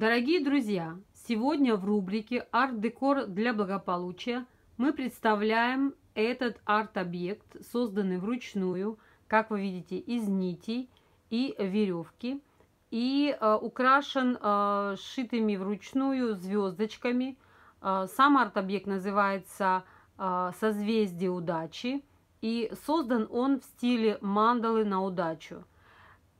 Дорогие друзья, сегодня в рубрике «Арт-декор для благополучия» мы представляем этот арт-объект, созданный вручную, как вы видите, из нитей и веревки, и э, украшен э, сшитыми вручную звездочками. Э, сам арт-объект называется э, «Созвездие удачи», и создан он в стиле мандалы на удачу –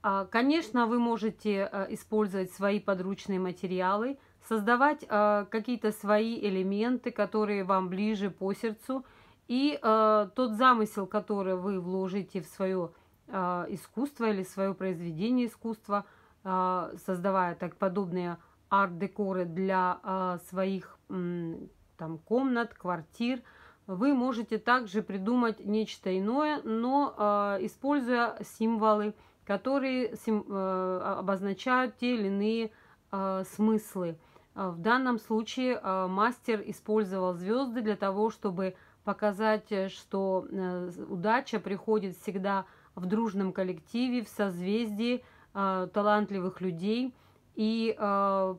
а, конечно, вы можете а, использовать свои подручные материалы, создавать а, какие-то свои элементы, которые вам ближе по сердцу. И тот замысел, который вы вложите в свое искусство или свое произведение искусства, создавая так подобные арт-декоры для своих там, комнат, квартир, вы можете также придумать нечто иное, но используя символы, которые э, обозначают те или иные э, смыслы. Э, в данном случае э, мастер использовал звезды для того, чтобы показать, э, что э, удача приходит всегда в дружном коллективе, в созвездии талантливых людей. И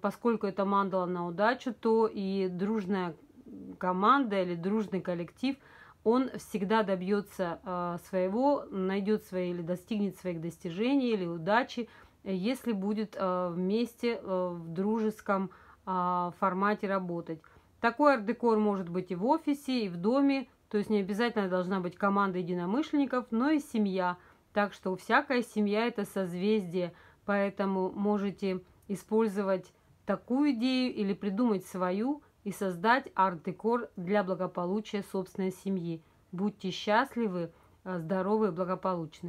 поскольку это мандала на удачу, то и дружная команда или дружный коллектив – он всегда добьется а, своего, найдет свои или достигнет своих достижений или удачи, если будет а, вместе а, в дружеском формате работать. Такой арт-декор может быть и в офисе, и в доме, то есть не обязательно должна быть команда единомышленников, но и семья. Так что всякая семья – это созвездие, поэтому можете использовать такую идею или придумать свою – и создать арт-декор для благополучия собственной семьи. Будьте счастливы, э, здоровы и благополучны.